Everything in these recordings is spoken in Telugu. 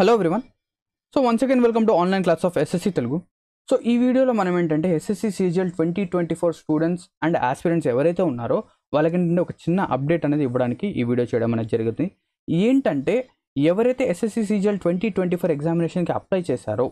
hello everyone so once again welcome to online class of SSC Telugu so ఈ వీడియోలో మనం ఏంటంటే SSC CGL twenty twenty four students and aspirants ఎవరైతే ఉన్నారో ఏంటంటే ఒక చిన్న అప్డేట్ అనేది ఇవ్వడానికి ఈ వీడియో చేయడం అనేది జరుగుతుంది ఏంటంటే ఎవరైతే SSC CGL twenty twenty four ఎగ్జామినేషన్కి అప్లై చేశారో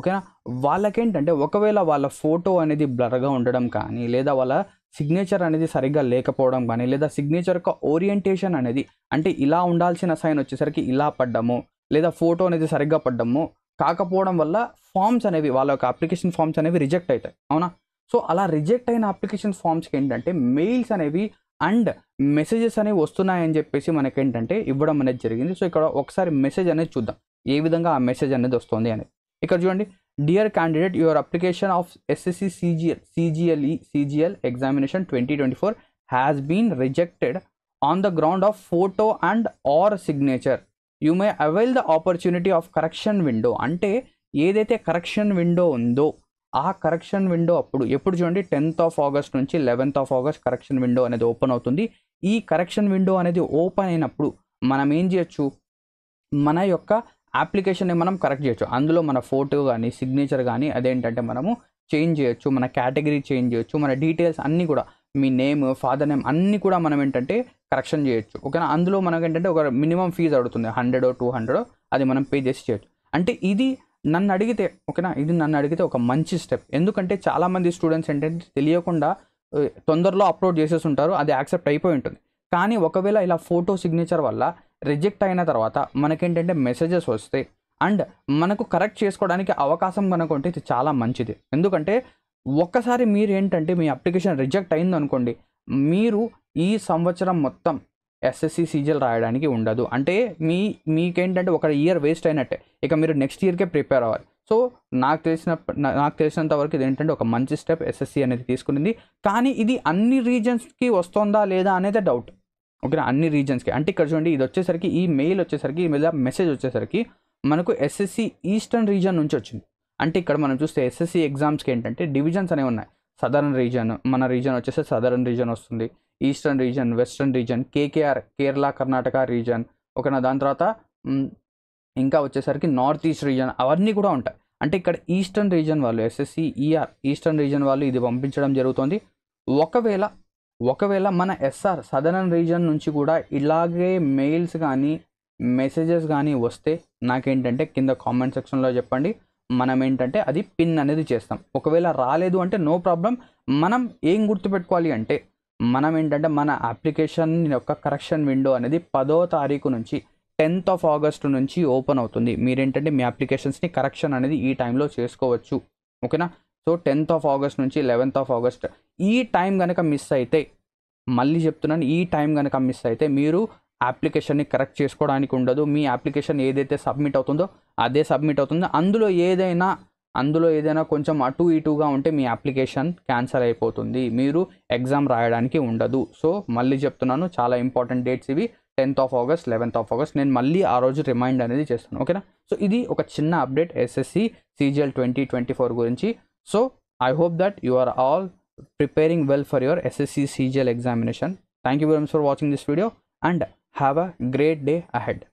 ఓకేనా వాళ్ళకేంటంటే ఒకవేళ వాళ్ళ ఫోటో అనేది బ్లర్గా ఉండడం కానీ లేదా వాళ్ళ సిగ్నేచర్ అనేది సరిగ్గా లేకపోవడం కానీ లేదా సిగ్నేచర్ యొక్క ఓరియంటేషన్ అనేది అంటే ఇలా ఉండాల్సిన సైన్ వచ్చేసరికి ఇలా పడ్డము లేదా ఫోటో అనేది సరిగ్గా పడ్డము కాకపోవడం వల్ల ఫామ్స్ అనేవి వాళ్ళ యొక్క అప్లికేషన్ ఫామ్స్ అనేవి రిజెక్ట్ అవుతాయి అవునా సో అలా రిజెక్ట్ అయిన అప్లికేషన్ ఫామ్స్కి ఏంటంటే మెయిల్స్ అనేవి అండ్ మెసేజెస్ అనేవి వస్తున్నాయని చెప్పేసి మనకి ఏంటంటే ఇవ్వడం అనేది జరిగింది సో ఇక్కడ ఒకసారి మెసేజ్ అనేది చూద్దాం ఏ విధంగా ఆ మెసేజ్ అనేది వస్తుంది అనేది ఇక్కడ చూడండి dear candidate your application of SSC CGL CGLE CGL examination twenty twenty four has been rejected on the ground of photo and or signature you may avail the opportunity of correction window అంటే ఏదైతే కరెక్షన్ విండో ఉందో ఆ కరెక్షన్ విండో అప్పుడు ఎప్పుడు చూడండి టెన్త్ ఆఫ్ ఆగస్ట్ నుంచి eleventh of August correction window అనేది ఓపెన్ అవుతుంది ఈ కరెక్షన్ విండో అనేది ఓపెన్ అయినప్పుడు మనం ఏం చేయొచ్చు మన యొక్క అప్లికేషన్ని మనం కరెక్ట్ చేయొచ్చు అందులో మన ఫోటో కానీ సిగ్నేచర్ కానీ అదేంటంటే మనము చేంజ్ చేయొచ్చు మన కేటగిరీ చేంజ్ చేయొచ్చు మన డీటెయిల్స్ అన్నీ కూడా మీ నేమ్ ఫాదర్ నేమ్ అన్నీ కూడా మనం ఏంటంటే కరెక్షన్ చేయొచ్చు ఓకేనా అందులో మనకు ఏంటంటే ఒక మినిమం ఫీజు అడుగుతుంది హండ్రెడ్ టూ హండ్రెడ్ అది మనం పే చేసి చేయొచ్చు అంటే ఇది నన్ను అడిగితే ఓకేనా ఇది నన్ను అడిగితే ఒక మంచి స్టెప్ ఎందుకంటే చాలామంది స్టూడెంట్స్ ఏంటంటే తెలియకుండా తొందరలో అప్లోడ్ చేసేసి ఉంటారు అది యాక్సెప్ట్ అయిపోయి ఉంటుంది కానీ ఒకవేళ ఇలా ఫోటో సిగ్నేచర్ వల్ల రిజెక్ట్ అయిన తర్వాత మనకేంటంటే మెసేజెస్ వస్తాయి అండ్ మనకు కరెక్ట్ చేసుకోవడానికి అవకాశం కనుక ఉంటే ఇది చాలా మంచిది ఎందుకంటే ఒక్కసారి మీరు ఏంటంటే మీ అప్లికేషన్ రిజెక్ట్ అయింది అనుకోండి మీరు ఈ సంవత్సరం మొత్తం ఎస్ఎస్సి సీజీఎల్ రాయడానికి ఉండదు అంటే మీ మీకేంటంటే ఒక ఇయర్ వేస్ట్ అయినట్టే ఇక మీరు నెక్స్ట్ ఇయర్కే ప్రిపేర్ అవ్వాలి సో నాకు తెలిసిన నాకు తెలిసినంత వరకు ఇది ఏంటంటే ఒక మంచి స్టెప్ ఎస్ఎస్సి అనేది తీసుకునింది కానీ ఇది అన్ని రీజన్స్కి వస్తుందా లేదా అనేది డౌట్ ఓకే అన్ని రీజన్స్కి అంటే ఇక్కడ చూడండి ఇది వచ్చేసరికి ఈ మెయిల్ వచ్చేసరికి లేదా మెసేజ్ వచ్చేసరికి మనకు ఎస్ఎస్సి ఈస్టర్న్ రీజన్ నుంచి వచ్చింది అంటే ఇక్కడ మనం చూస్తే ఎస్ఎస్సి ఎగ్జామ్స్కి ఏంటంటే డివిజన్స్ అనేవి ఉన్నాయి సదరన్ రీజన్ మన రీజన్ వచ్చేసి సదరన్ రీజన్ వస్తుంది eastern region western region KKR Kerala Karnataka region ఓకేనా దాని తర్వాత ఇంకా వచ్చేసరికి నార్త్ ఈస్ట్ రీజన్ అవన్నీ కూడా ఉంటాయి అంటే ఇక్కడ ఈస్టర్న్ రీజన్ వాళ్ళు ఎస్ఎస్సి ఈఆర్ ఈస్టర్న్ రీజన్ వాళ్ళు ఇది పంపించడం జరుగుతుంది ఒకవేళ ఒకవేళ మన ఎస్ఆర్ సదరన్ రీజన్ నుంచి కూడా ఇలాగే మెయిల్స్ కానీ మెసేజెస్ కానీ వస్తే నాకేంటంటే కింద కామెంట్ సెక్షన్లో చెప్పండి మనం ఏంటంటే అది పిన్ అనేది చేస్తాం ఒకవేళ రాలేదు అంటే నో ప్రాబ్లం మనం ఏం గుర్తుపెట్టుకోవాలి అంటే మనం ఏంటంటే మన అప్లికేషన్ యొక్క కరెక్షన్ విండో అనేది పదో తారీఖు నుంచి టెన్త్ ఆఫ్ ఆగస్ట్ నుంచి ఓపెన్ అవుతుంది మీరేంటంటే మీ అప్లికేషన్స్ని కరెక్షన్ అనేది ఈ టైంలో చేసుకోవచ్చు ఓకేనా సో టెన్త్ ఆఫ్ ఆగస్ట్ నుంచి లెవెన్త్ ఆఫ్ ఆగస్ట్ ఈ టైం కనుక మిస్ అయితే మళ్ళీ చెప్తున్నాను ఈ టైం కనుక మిస్ అయితే మీరు అప్లికేషన్ని కరెక్ట్ చేసుకోవడానికి ఉండదు మీ అప్లికేషన్ ఏదైతే సబ్మిట్ అవుతుందో అదే సబ్మిట్ అవుతుంది అందులో ఏదైనా అందులో ఏదైనా కొంచెం అటు ఇటుగా ఉంటే మీ అప్లికేషన్ క్యాన్సల్ అయిపోతుంది మీరు ఎగ్జామ్ రాయడానికి ఉండదు సో మళ్ళీ చెప్తున్నాను చాలా ఇంపార్టెంట్ డేట్స్ ఇవి tenth of August eleventh of August నేను మళ్ళీ ఆ రోజు రిమైండ్ అనేది చేస్తాను ఓకేనా సో ఇది ఒక చిన్న update SSC CGL twenty twenty four గురించి so I hope that you are all preparing well for your SSC CGL examination thank you very much for watching this video and have a great day ahead